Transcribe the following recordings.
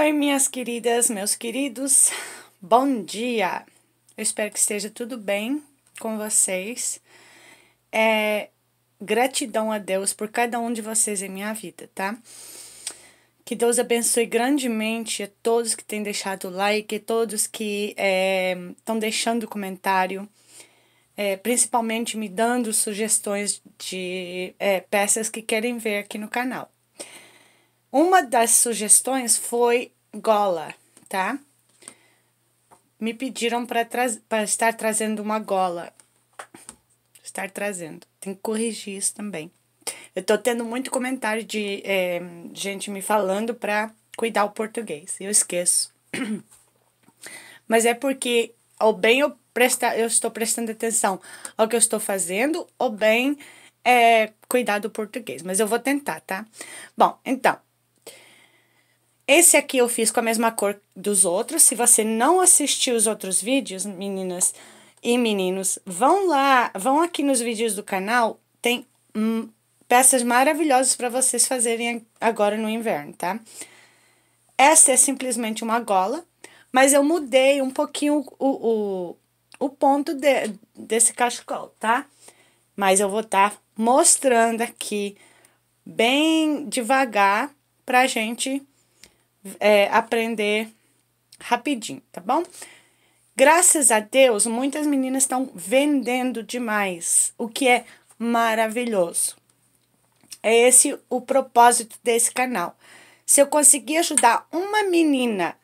Oi, minhas queridas, meus queridos, bom dia! Eu espero que esteja tudo bem com vocês. É, gratidão a Deus por cada um de vocês em minha vida, tá? Que Deus abençoe grandemente a todos que têm deixado o like, todos que estão é, deixando comentário, é, principalmente me dando sugestões de é, peças que querem ver aqui no canal. Uma das sugestões foi gola, tá? Me pediram para tra estar trazendo uma gola. Estar trazendo. Tem que corrigir isso também. Eu tô tendo muito comentário de é, gente me falando para cuidar o português. Eu esqueço. Mas é porque, ou bem eu, presta, eu estou prestando atenção ao que eu estou fazendo, ou bem é, cuidar do português. Mas eu vou tentar, tá? Bom, então, esse aqui eu fiz com a mesma cor dos outros. Se você não assistiu os outros vídeos, meninas e meninos, vão lá, vão aqui nos vídeos do canal, tem hum, peças maravilhosas para vocês fazerem agora no inverno, tá? Essa é simplesmente uma gola, mas eu mudei um pouquinho o, o, o ponto de, desse cachecol, tá? Mas eu vou estar tá mostrando aqui bem devagar pra gente é, aprender rapidinho, tá bom? Graças a Deus, muitas meninas estão vendendo demais, o que é maravilhoso. É esse o propósito desse canal. Se eu conseguir ajudar uma menina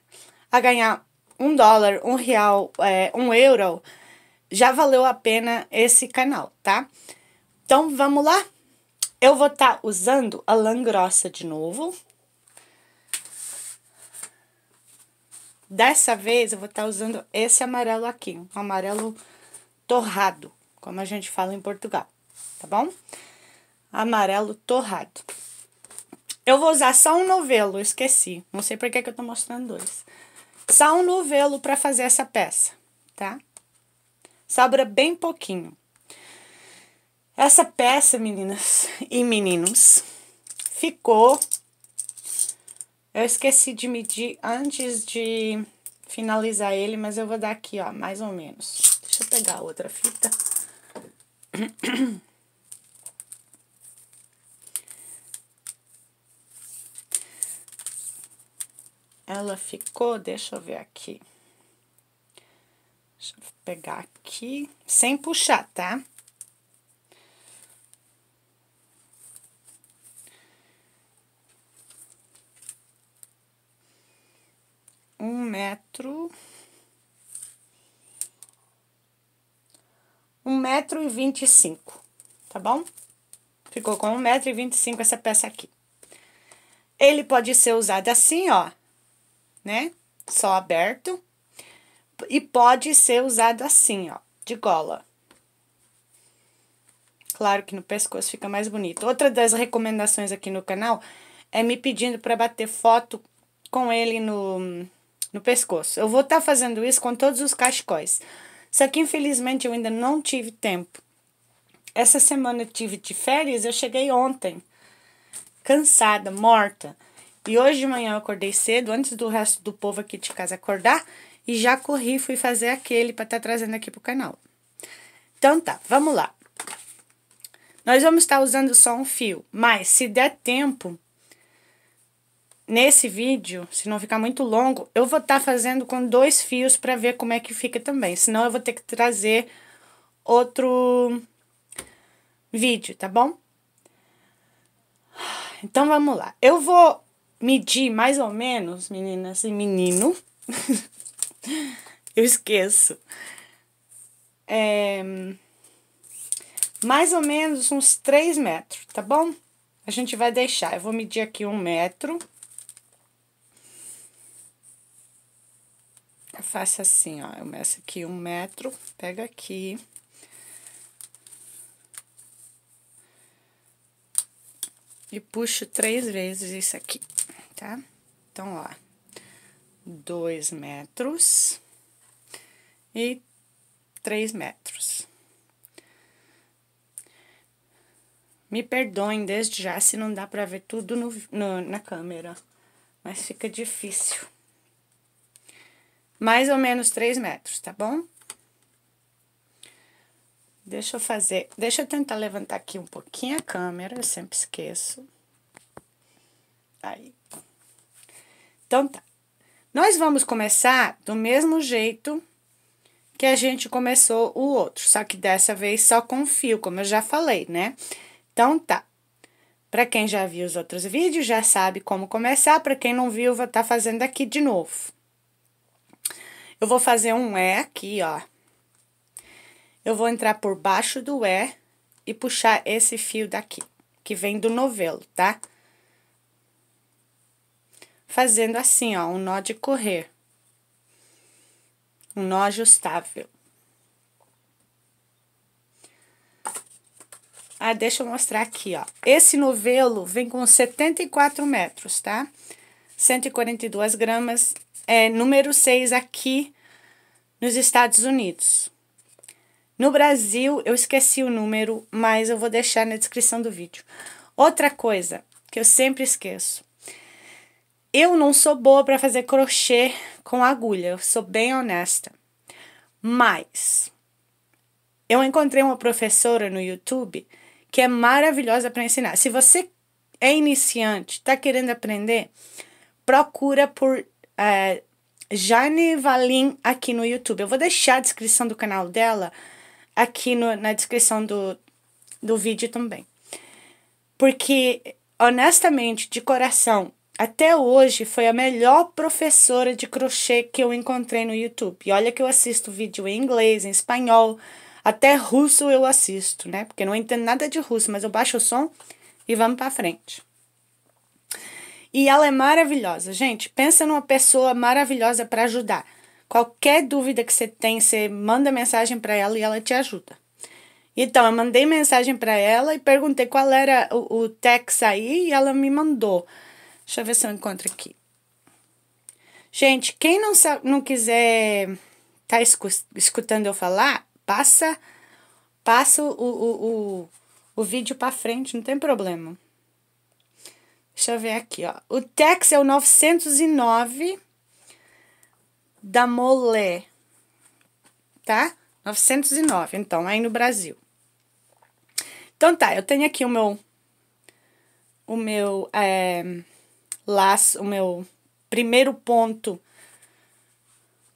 a ganhar um dólar, um real, é, um euro, já valeu a pena esse canal, tá? Então vamos lá? Eu vou estar tá usando a lã grossa de novo, Dessa vez eu vou estar tá usando esse amarelo aqui, um amarelo torrado, como a gente fala em Portugal, tá bom? Amarelo torrado. Eu vou usar só um novelo, esqueci. Não sei por que, que eu tô mostrando dois. Só um novelo para fazer essa peça, tá? Sobra bem pouquinho. Essa peça, meninas e meninos, ficou eu esqueci de medir antes de finalizar ele, mas eu vou dar aqui, ó, mais ou menos. Deixa eu pegar outra fita. Ela ficou, deixa eu ver aqui. Deixa eu pegar aqui, sem puxar, tá? um metro. Um metro e vinte e cinco, tá bom? Ficou com um metro e vinte e cinco essa peça aqui. Ele pode ser usado assim, ó, né? Só aberto. E pode ser usado assim, ó, de gola. Claro que no pescoço fica mais bonito. Outra das recomendações aqui no canal é me pedindo para bater foto com ele no no pescoço. Eu vou estar tá fazendo isso com todos os cachecóis. Só que infelizmente eu ainda não tive tempo. Essa semana eu tive de férias, eu cheguei ontem, cansada, morta. E hoje de manhã eu acordei cedo, antes do resto do povo aqui de casa acordar, e já corri, fui fazer aquele para estar tá trazendo aqui pro canal. Então tá, vamos lá. Nós vamos estar tá usando só um fio, mas se der tempo, nesse vídeo, se não ficar muito longo, eu vou estar tá fazendo com dois fios para ver como é que fica também. Senão eu vou ter que trazer outro vídeo, tá bom? Então vamos lá. Eu vou medir mais ou menos, meninas e menino. eu esqueço. É, mais ou menos uns 3 metros, tá bom? A gente vai deixar. Eu vou medir aqui um metro. faço assim, ó, eu meço aqui um metro, pega aqui. E puxo três vezes isso aqui, tá? Então, ó, dois metros e três metros. Me perdoem desde já se não dá pra ver tudo no, no na câmera, mas fica difícil mais ou menos 3 metros, tá bom? Deixa eu fazer, deixa eu tentar levantar aqui um pouquinho a câmera, eu sempre esqueço. Aí. Então tá. Nós vamos começar do mesmo jeito que a gente começou o outro, só que dessa vez só com fio, como eu já falei, né? Então tá. Para quem já viu os outros vídeos, já sabe como começar, para quem não viu, vou estar tá fazendo aqui de novo. Eu vou fazer um E aqui, ó. Eu vou entrar por baixo do E e puxar esse fio daqui, que vem do novelo, tá? Fazendo assim, ó, um nó de correr. Um nó ajustável. Ah, deixa eu mostrar aqui, ó. Esse novelo vem com 74 metros, tá? Tá? 142 gramas, é número 6 aqui nos Estados Unidos. No Brasil, eu esqueci o número, mas eu vou deixar na descrição do vídeo. Outra coisa que eu sempre esqueço. Eu não sou boa para fazer crochê com agulha, eu sou bem honesta. Mas eu encontrei uma professora no YouTube que é maravilhosa para ensinar. Se você é iniciante, está querendo aprender, procura por é, Jane Valim aqui no YouTube. Eu vou deixar a descrição do canal dela aqui no, na descrição do, do vídeo também. Porque, honestamente, de coração, até hoje foi a melhor professora de crochê que eu encontrei no YouTube. E olha que eu assisto vídeo em inglês, em espanhol, até russo eu assisto, né? Porque eu não entendo nada de russo, mas eu baixo o som e vamos para frente. E ela é maravilhosa. Gente, pensa numa pessoa maravilhosa para ajudar. Qualquer dúvida que você tem, você manda mensagem para ela e ela te ajuda. Então, eu mandei mensagem para ela e perguntei qual era o, o tex aí e ela me mandou. Deixa eu ver se eu encontro aqui. Gente, quem não, não quiser tá escutando eu falar, passa, passa o, o, o, o vídeo para frente, não tem problema. Deixa eu ver aqui, ó. O Tex é o 909 da Molé, tá? 909, então, aí no Brasil. Então tá, eu tenho aqui o meu o meu é, laço, o meu primeiro ponto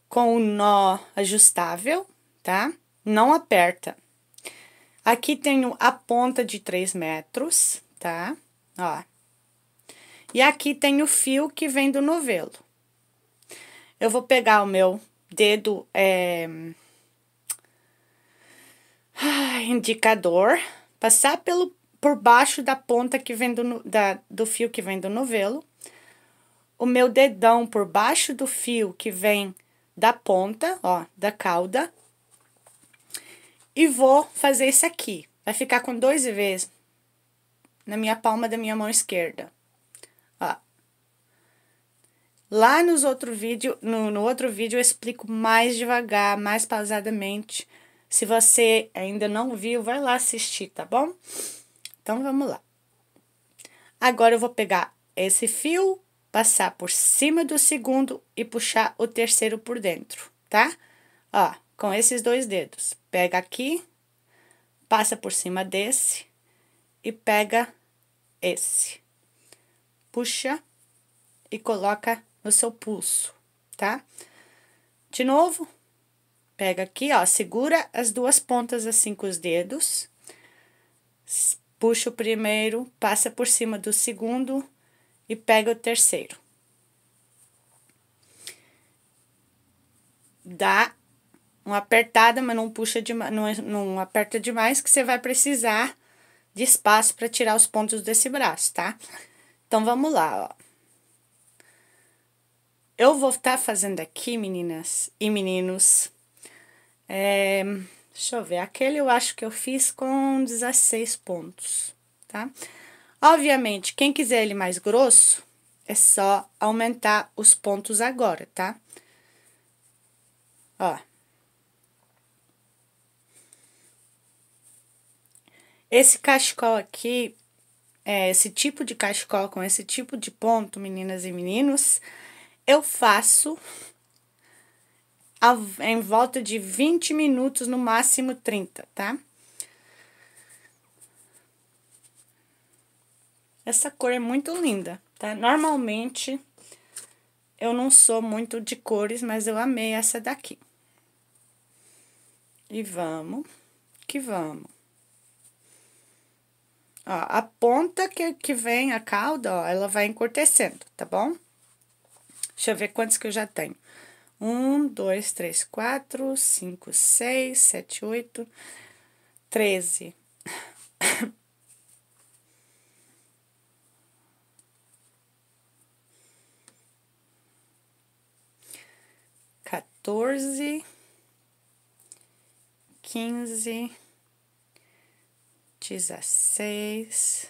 com o nó ajustável, tá? Não aperta. Aqui tenho a ponta de 3 metros, tá? Ó, e aqui tem o fio que vem do novelo. Eu vou pegar o meu dedo é... ah, indicador, passar pelo, por baixo da ponta que vem do, da, do fio que vem do novelo, o meu dedão por baixo do fio que vem da ponta, ó, da cauda, e vou fazer isso aqui. Vai ficar com dois vezes na minha palma da minha mão esquerda. Lá nos outro vídeo, no, no outro vídeo eu explico mais devagar, mais pausadamente. Se você ainda não viu, vai lá assistir, tá bom? Então vamos lá. Agora eu vou pegar esse fio, passar por cima do segundo e puxar o terceiro por dentro, tá? Ó, com esses dois dedos. Pega aqui, passa por cima desse e pega esse. Puxa e coloca no seu pulso, tá? De novo, pega aqui, ó, segura as duas pontas assim com os dedos, puxa o primeiro, passa por cima do segundo e pega o terceiro. Dá uma apertada, mas não puxa demais, não, é, não aperta demais, que você vai precisar de espaço para tirar os pontos desse braço, tá? Então, vamos lá, ó eu vou estar tá fazendo aqui, meninas e meninos. É, deixa eu ver, aquele eu acho que eu fiz com 16 pontos, tá? Obviamente, quem quiser ele mais grosso, é só aumentar os pontos agora, tá? Ó. Esse cachecol aqui, é, esse tipo de cachecol com esse tipo de ponto, meninas e meninos, eu faço em volta de 20 minutos, no máximo 30, tá? Essa cor é muito linda, tá? Normalmente, eu não sou muito de cores, mas eu amei essa daqui. E vamos que vamos. Ó, a ponta que, que vem, a cauda, ó, ela vai encurtecendo, tá bom? Deixa eu ver quantos que eu já tenho. Um, dois, três, quatro, cinco, seis, sete, oito, treze. Quatorze, quinze, dezesseis,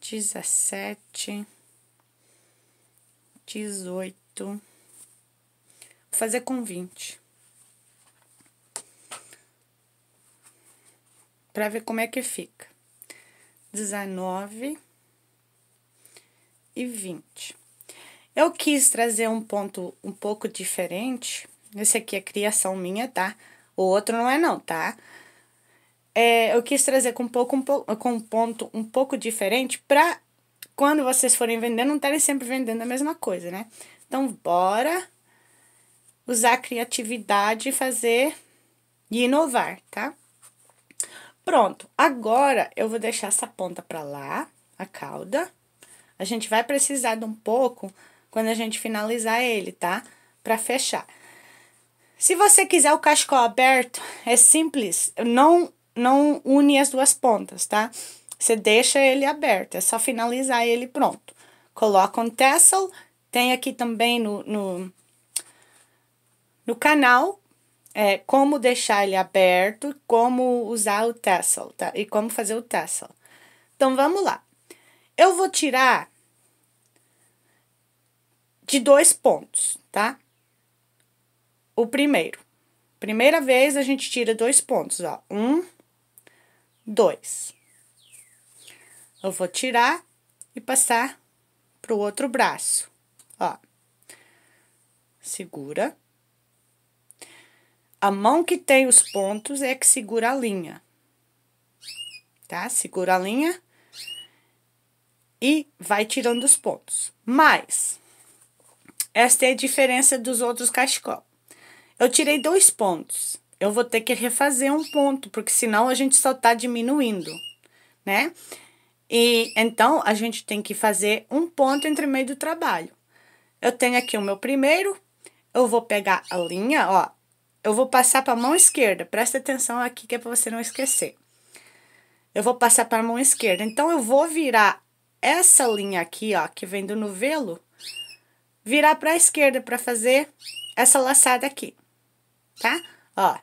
dezessete. 18. Vou fazer com 20. Pra ver como é que fica. 19 e 20. Eu quis trazer um ponto um pouco diferente. Esse aqui é criação minha, tá? O outro não é não, tá? É, eu quis trazer com um pouco, um pouco, com um ponto um pouco diferente para quando vocês forem vendendo, não estarem sempre vendendo a mesma coisa, né? Então, bora usar a criatividade e fazer e inovar, tá? Pronto, agora eu vou deixar essa ponta para lá, a cauda. A gente vai precisar de um pouco quando a gente finalizar ele, tá? Para fechar. Se você quiser o cachecol aberto, é simples, não não une as duas pontas, tá? Você deixa ele aberto, é só finalizar ele pronto. Coloca um tassel, tem aqui também no, no, no canal é, como deixar ele aberto, como usar o tassel, tá? E como fazer o tassel. Então, vamos lá. Eu vou tirar de dois pontos, tá? O primeiro. Primeira vez, a gente tira dois pontos, ó. Um, dois. Eu vou tirar e passar pro outro braço, ó. Segura. A mão que tem os pontos é que segura a linha, tá? Segura a linha e vai tirando os pontos. Mas, esta é a diferença dos outros cachecol. Eu tirei dois pontos. Eu vou ter que refazer um ponto, porque senão a gente só tá diminuindo, né? E então a gente tem que fazer um ponto entre meio do trabalho. Eu tenho aqui o meu primeiro, eu vou pegar a linha, ó, eu vou passar para a mão esquerda. Presta atenção aqui que é para você não esquecer. Eu vou passar para a mão esquerda. Então eu vou virar essa linha aqui, ó, que vem do novelo, virar para a esquerda para fazer essa laçada aqui, tá? Ó,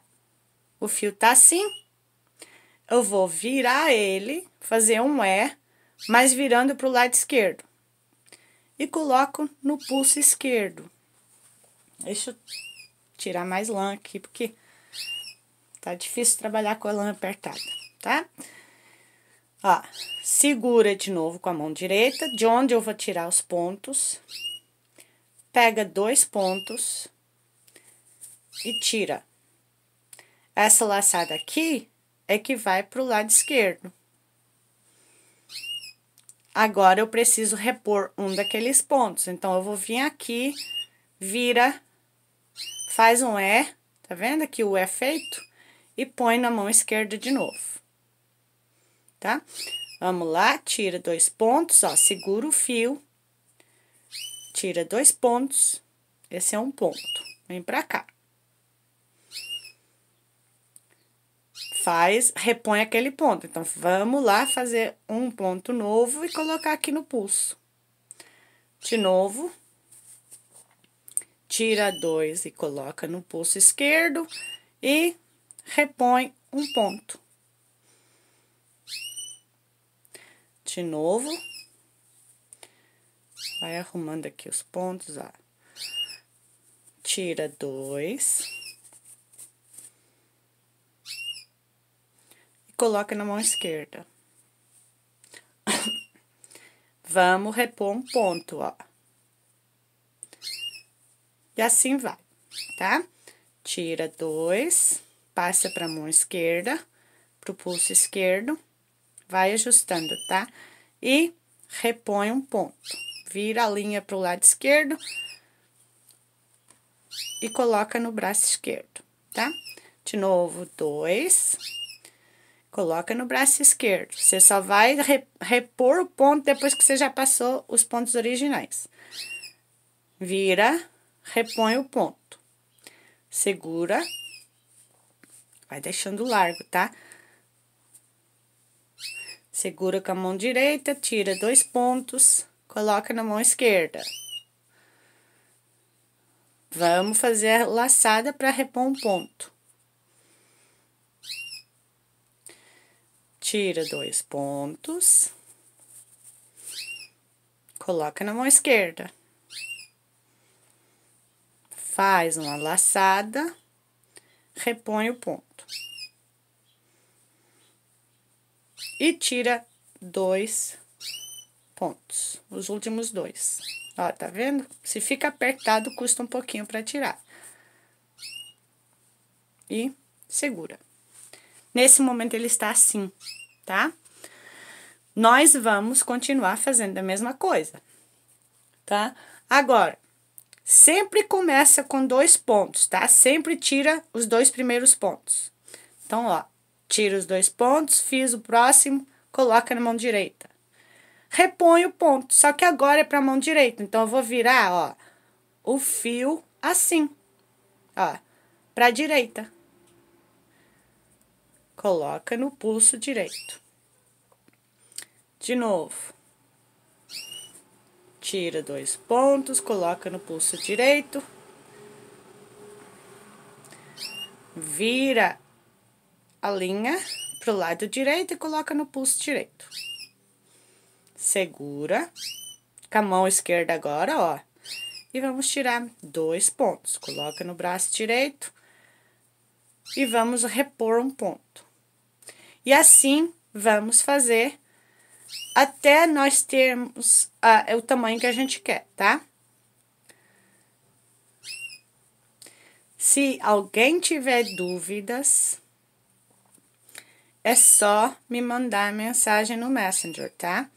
o fio tá assim. Eu vou virar ele, fazer um E, mas virando para o lado esquerdo. E coloco no pulso esquerdo. Deixa eu tirar mais lã aqui, porque tá difícil trabalhar com a lã apertada, tá? Ó, segura de novo com a mão direita, de onde eu vou tirar os pontos. Pega dois pontos e tira. Essa laçada aqui é que vai pro lado esquerdo. Agora eu preciso repor um daqueles pontos. Então, eu vou vir aqui, vira, faz um E, tá vendo aqui o E é feito? E põe na mão esquerda de novo, tá? Vamos lá, tira dois pontos, ó, segura o fio, tira dois pontos, esse é um ponto, vem pra cá. faz, repõe aquele ponto. Então, vamos lá fazer um ponto novo e colocar aqui no pulso. De novo, tira dois e coloca no pulso esquerdo e repõe um ponto. De novo, vai arrumando aqui os pontos, ó. Tira dois coloca na mão esquerda. Vamos repor um ponto, ó. E assim vai, tá? Tira dois, passa para a mão esquerda, pro pulso esquerdo, vai ajustando, tá? E repõe um ponto. Vira a linha pro lado esquerdo e coloca no braço esquerdo, tá? De novo, dois, Coloca no braço esquerdo. Você só vai repor o ponto depois que você já passou os pontos originais. Vira, repõe o ponto. Segura. Vai deixando largo, tá? Segura com a mão direita, tira dois pontos, coloca na mão esquerda. Vamos fazer a laçada para repor um ponto. Tira dois pontos. Coloca na mão esquerda. Faz uma laçada. Repõe o ponto. E tira dois pontos. Os últimos dois. Ó, tá vendo? Se fica apertado, custa um pouquinho para tirar. E segura. Nesse momento ele está assim tá? Nós vamos continuar fazendo a mesma coisa, tá? Agora, sempre começa com dois pontos, tá? Sempre tira os dois primeiros pontos. Então, ó, tira os dois pontos, fiz o próximo, coloca na mão direita. Repõe o ponto, só que agora é para a mão direita. Então, eu vou virar, ó, o fio assim, ó, para a direita coloca no pulso direito. De novo. Tira dois pontos, coloca no pulso direito. Vira a linha pro lado direito e coloca no pulso direito. Segura com a mão esquerda agora, ó. E vamos tirar dois pontos. Coloca no braço direito e vamos repor um ponto. E assim vamos fazer até nós termos o tamanho que a gente quer, tá? Se alguém tiver dúvidas, é só me mandar mensagem no Messenger, tá?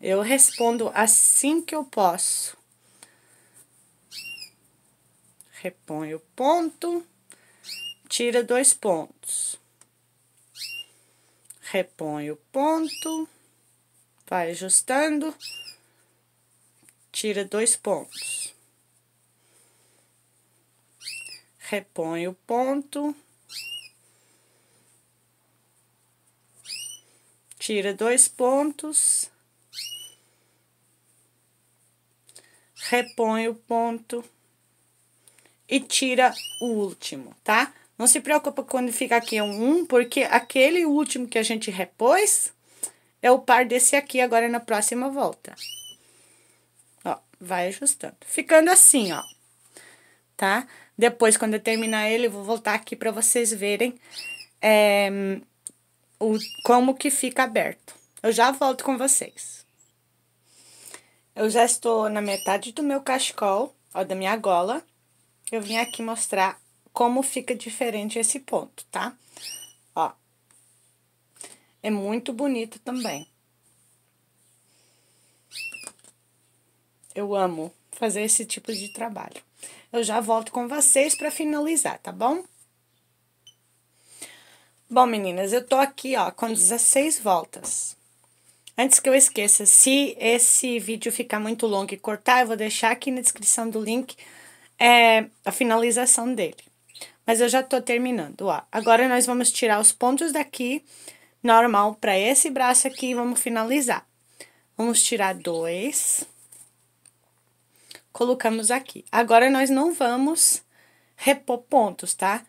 Eu respondo assim que eu posso. Reponho o ponto, tira dois pontos repõe o ponto, vai ajustando, tira dois pontos. Repõe o ponto, tira dois pontos, repõe o ponto e tira o último, tá? Não se preocupa quando fica aqui um 1, porque aquele último que a gente repôs é o par desse aqui agora na próxima volta. Ó, vai ajustando. Ficando assim, ó. Tá? Depois, quando eu terminar ele, eu vou voltar aqui para vocês verem é, o, como que fica aberto. Eu já volto com vocês. Eu já estou na metade do meu cachecol, ó, da minha gola. Eu vim aqui mostrar como fica diferente esse ponto, tá? Ó. É muito bonito também. Eu amo fazer esse tipo de trabalho. Eu já volto com vocês para finalizar, tá bom? Bom, meninas, eu tô aqui, ó, com 16 voltas. Antes que eu esqueça, se esse vídeo ficar muito longo e cortar, eu vou deixar aqui na descrição do link é, a finalização dele mas eu já tô terminando, ó. Agora nós vamos tirar os pontos daqui, normal, para esse braço aqui, e vamos finalizar. Vamos tirar dois. Colocamos aqui. Agora, nós não vamos repor pontos, tá?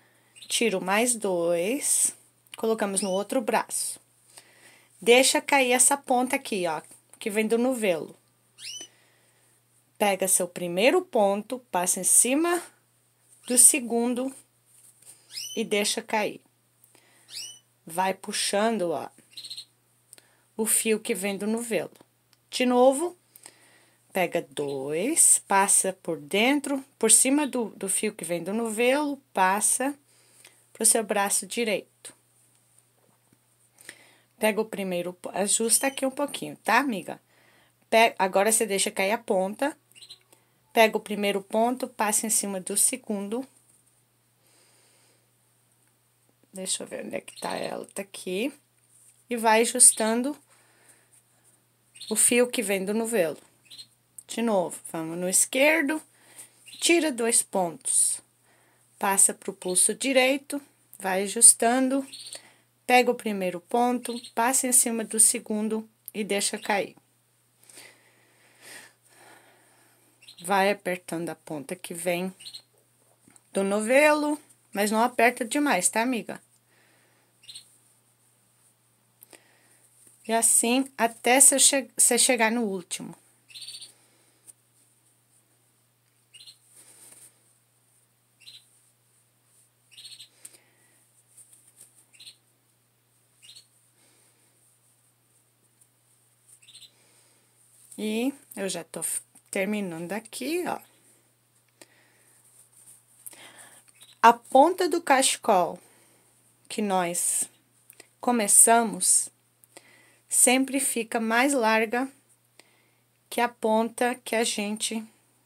Tiro mais dois, colocamos no outro braço. Deixa cair essa ponta aqui, ó, que vem do novelo. Pega seu primeiro ponto, passa em cima do segundo e deixa cair. Vai puxando ó, o fio que vem do novelo. De novo, pega dois, passa por dentro, por cima do, do fio que vem do novelo, passa pro seu braço direito. Pega o primeiro, ajusta aqui um pouquinho, tá, amiga? Pega, agora você deixa cair a ponta, pega o primeiro ponto, passa em cima do segundo Deixa eu ver onde é que tá ela, tá aqui. E vai ajustando o fio que vem do novelo. De novo, vamos no esquerdo, tira dois pontos, passa pro pulso direito, vai ajustando, pega o primeiro ponto, passa em cima do segundo e deixa cair. Vai apertando a ponta que vem do novelo, mas não aperta demais, tá, amiga? e assim até você che chegar no último. E eu já tô terminando aqui, ó. A ponta do cachecol que nós começamos sempre fica mais larga que a ponta que a gente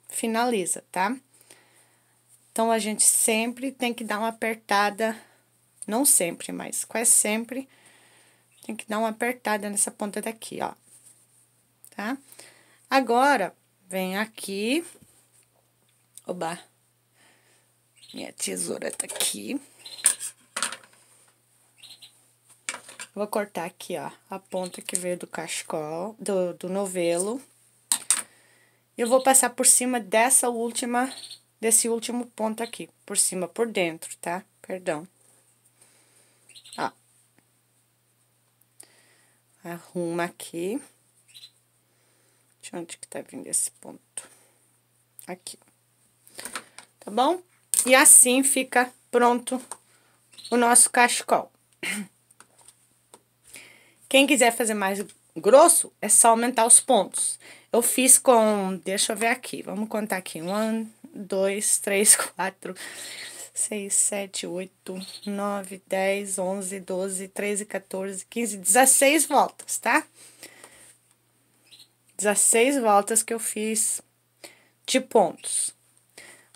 finaliza, tá? Então, a gente sempre tem que dar uma apertada, não sempre, mas quase sempre, tem que dar uma apertada nessa ponta daqui, ó. Tá? Agora, vem aqui, oba, minha tesoura tá aqui. Vou cortar aqui, ó, a ponta que veio do cachecol, do, do novelo. Eu vou passar por cima dessa última, desse último ponto aqui, por cima, por dentro, tá? Perdão. Ó. Arruma aqui. Deixa onde que tá vindo esse ponto. Aqui. Tá bom? E assim fica pronto o nosso cachecol. Quem quiser fazer mais grosso, é só aumentar os pontos. Eu fiz com, deixa eu ver aqui, vamos contar aqui. Um, dois, três, quatro, seis, sete, oito, nove, dez, onze, doze, treze, quatorze, quinze, dezesseis voltas, tá? Dezesseis voltas que eu fiz de pontos.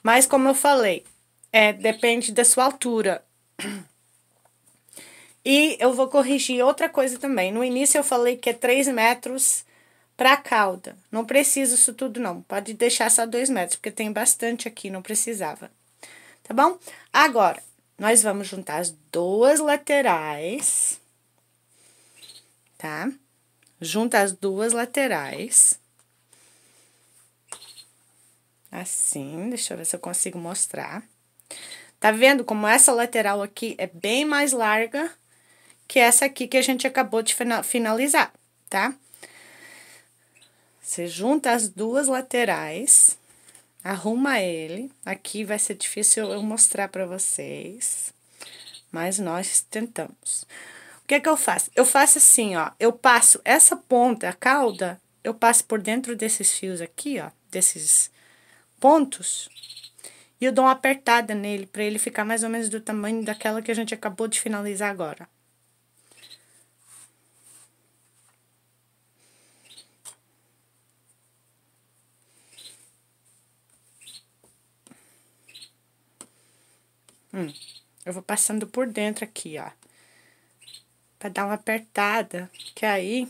Mas como eu falei, é, depende da sua altura. E eu vou corrigir outra coisa também. No início eu falei que é 3 metros para a cauda. Não precisa isso tudo, não. Pode deixar só 2 metros, porque tem bastante aqui, não precisava. Tá bom? Agora, nós vamos juntar as duas laterais, tá? Junta as duas laterais. Assim, deixa eu ver se eu consigo mostrar. Tá vendo como essa lateral aqui é bem mais larga que é essa aqui que a gente acabou de finalizar, tá? Você junta as duas laterais, arruma ele. Aqui vai ser difícil eu mostrar para vocês, mas nós tentamos. O que é que eu faço? Eu faço assim, ó, eu passo essa ponta, a cauda, eu passo por dentro desses fios aqui, ó, desses pontos, e eu dou uma apertada nele para ele ficar mais ou menos do tamanho daquela que a gente acabou de finalizar agora. Hum, eu vou passando por dentro aqui, ó. Pra dar uma apertada, que aí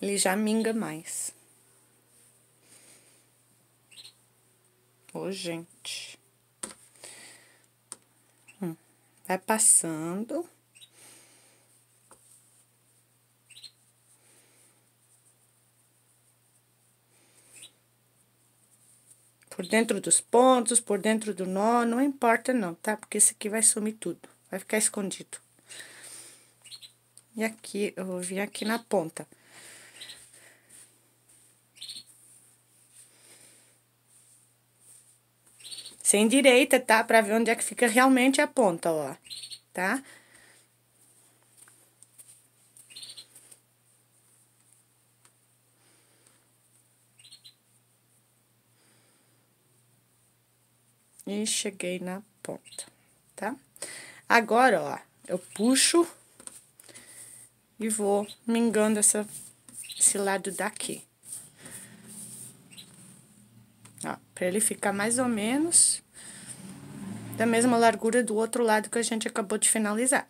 ele já minga mais. Ô, oh, gente. Hum, vai passando. Por dentro dos pontos, por dentro do nó, não importa não, tá? Porque esse aqui vai sumir tudo, vai ficar escondido. E aqui, eu vou vir aqui na ponta. Sem direita, tá? Pra ver onde é que fica realmente a ponta, ó, tá? E cheguei na ponta, tá? Agora, ó, eu puxo e vou mingando essa, esse lado daqui. Ó, pra ele ficar mais ou menos da mesma largura do outro lado que a gente acabou de finalizar.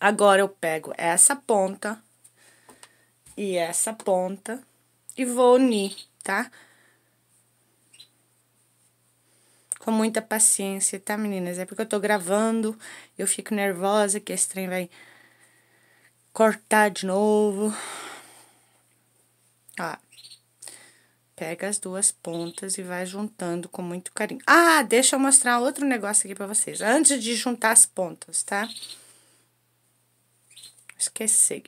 Agora, eu pego essa ponta e essa ponta e vou unir, tá? Tá? com muita paciência, tá, meninas? É porque eu tô gravando, eu fico nervosa que esse trem vai cortar de novo. Ó, pega as duas pontas e vai juntando com muito carinho. Ah, deixa eu mostrar outro negócio aqui pra vocês, antes de juntar as pontas, tá? Esqueci.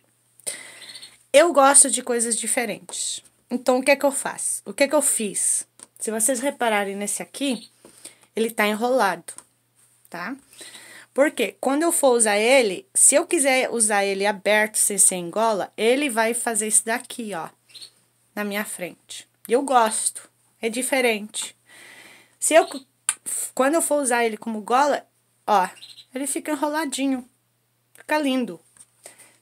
Eu gosto de coisas diferentes. Então, o que é que eu faço? O que é que eu fiz? Se vocês repararem nesse aqui, ele tá enrolado, tá? Porque quando eu for usar ele, se eu quiser usar ele aberto sem ser engola, ele vai fazer isso daqui, ó, na minha frente. E eu gosto, é diferente. Se eu, quando eu for usar ele como gola, ó, ele fica enroladinho, fica lindo.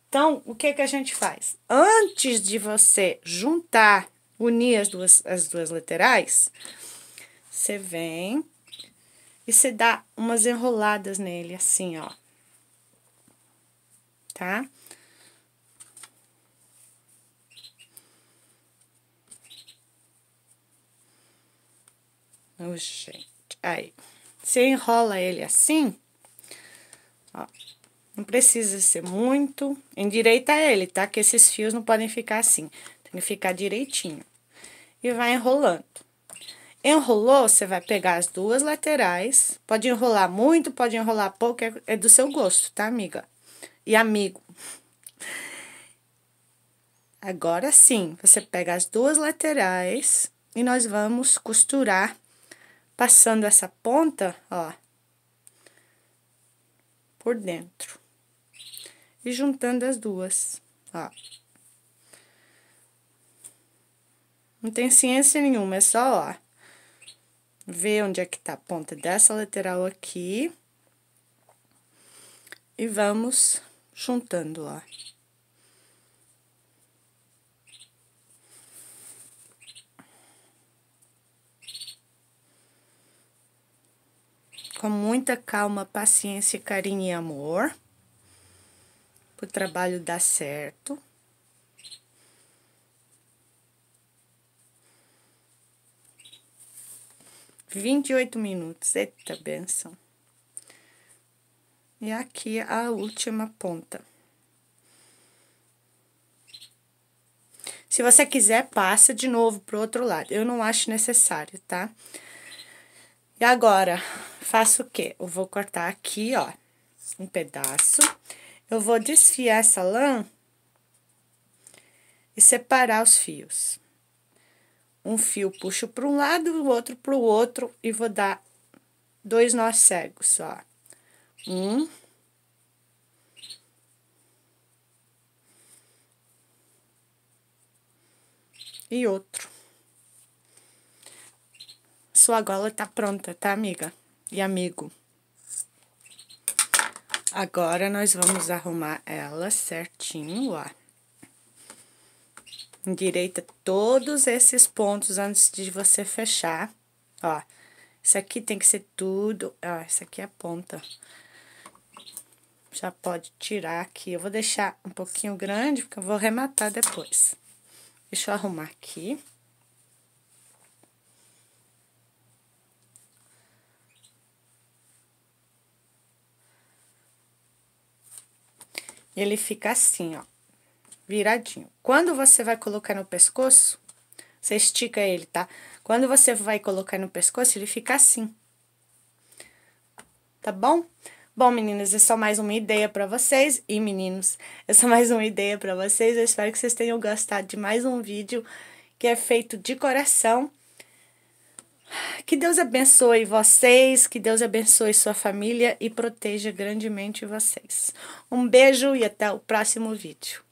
Então, o que que a gente faz? Antes de você juntar, unir as duas, as duas laterais, você vem, e você dá umas enroladas nele, assim, ó. Tá? Oh, gente. Aí. Você enrola ele assim, ó. Não precisa ser muito. Endireita ele, tá? Que esses fios não podem ficar assim. Tem que ficar direitinho. E vai enrolando. Enrolou, você vai pegar as duas laterais. Pode enrolar muito, pode enrolar pouco, é, é do seu gosto, tá, amiga? E amigo. Agora sim, você pega as duas laterais e nós vamos costurar passando essa ponta, ó, por dentro. E juntando as duas, ó. Não tem ciência nenhuma, é só, ó ver onde é que tá a ponta dessa lateral aqui. E vamos juntando lá. Com muita calma, paciência, carinho e amor. O trabalho dar certo. 28 minutos. Eita, benção. E aqui a última ponta. Se você quiser, passa de novo pro outro lado. Eu não acho necessário, tá? E agora, faço o quê? Eu vou cortar aqui, ó, um pedaço. Eu vou desfiar essa lã e separar os fios. Um fio puxo para um lado, o outro para o outro e vou dar dois nós cegos, só Um. E outro. Sua gola tá pronta, tá, amiga? E amigo. Agora, nós vamos arrumar ela certinho, ó. Endireita todos esses pontos antes de você fechar, ó. Isso aqui tem que ser tudo, ó, isso aqui é a ponta. Já pode tirar aqui, eu vou deixar um pouquinho grande, porque eu vou rematar depois. Deixa eu arrumar aqui. Ele fica assim, ó viradinho. Quando você vai colocar no pescoço, você estica ele, tá? Quando você vai colocar no pescoço, ele fica assim. Tá bom? Bom, meninas, é só mais uma ideia para vocês e meninos, é só mais uma ideia para vocês. Eu espero que vocês tenham gostado de mais um vídeo que é feito de coração. Que Deus abençoe vocês, que Deus abençoe sua família e proteja grandemente vocês. Um beijo e até o próximo vídeo.